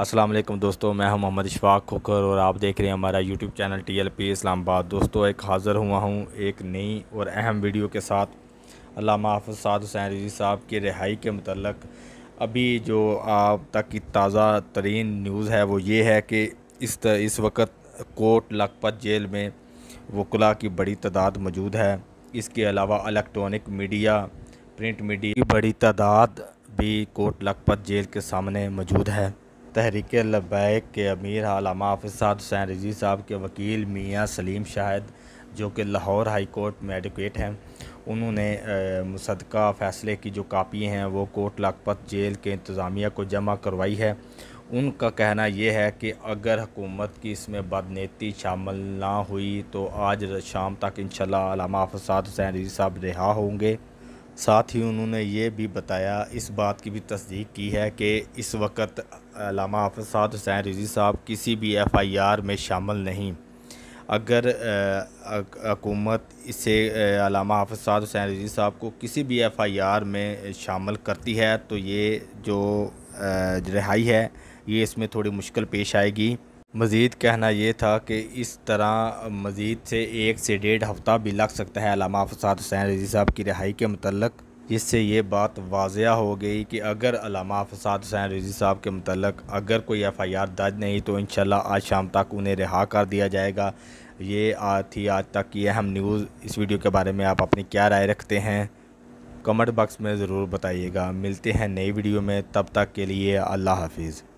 असलम दोस्तों मैं हूं मोहम्मद इशफाक खोकर और आप देख रहे हैं हमारा YouTube channel T L P Islamabad दोस्तों एक हाज़िर हुआ हूं एक नई और अहम वीडियो के साथ अल्लामा हाफ साद हुसैन रजी साहब की रिहाई के मतलब अभी जो आप तक की ताज़ा तरीन न्यूज़ है वो ये है कि इस त, इस वक्त कोट लखपत जेल में वकला की बड़ी तादाद मौजूद है इसके अलावा इलेक्ट्रॉनिक मीडिया प्रिंट मीडिया की बड़ी तादाद भी कोट लखपत जेल के सामने मौजूद है तहरीक लबैक के अमीर हालामा हाफिसाद हुसैन रजी साहब के वकील मियाँ सलीम शाहिद जो कि लाहौर हाई कोर्ट में एडवोकेट हैं उन्होंने मुसदका फ़ैसले की जो कापी हैं वो कोर्ट लाखपत जेल के इंतज़ामिया को जमा करवाई है उनका कहना यह है कि अगर हुकूमत की इसमें बदनीति शामिल ना हुई तो आज शाम तक इन शाला हाफिसाद हुसैन रजी साहब रिहा होंगे साथ ही उन्होंने ये भी बताया इस बात की भी तस्दीक की है कि इस वक्त अलामा फसाद हुसैन रिजी साहब किसी भी एफ़ आई आर में शामिल नहीं अगर हकूमत इसे अलामा हाफसाद हुसैन रजी साहब को किसी भी एफ़ आई आर में शामिल करती है तो ये जो रिहाई है ये इसमें थोड़ी मुश्किल पेश आएगी मज़ीद कहना यह था कि इस तरह मज़ीद से एक से डेढ़ हफ्ता भी लग सकता है अलामा फसाद हुसैन रजी साहब की रिहाई के मतलब जिससे ये बात वाजिया हो गई कि अगर अलामा फसाद हुसैन रजी साहब के मतलब अगर कोई एफ़ आई आर दर्ज नहीं तो इन आज शाम तक उन्हें रिहा कर दिया जाएगा ये थी आज तक की अहम न्यूज़ इस वीडियो के बारे में आप अपनी क्या राय रखते हैं कमेंट बॉक्स में ज़रूर बताइएगा मिलते हैं नई वीडियो में तब तक के लिए अल्लाह हाफिज़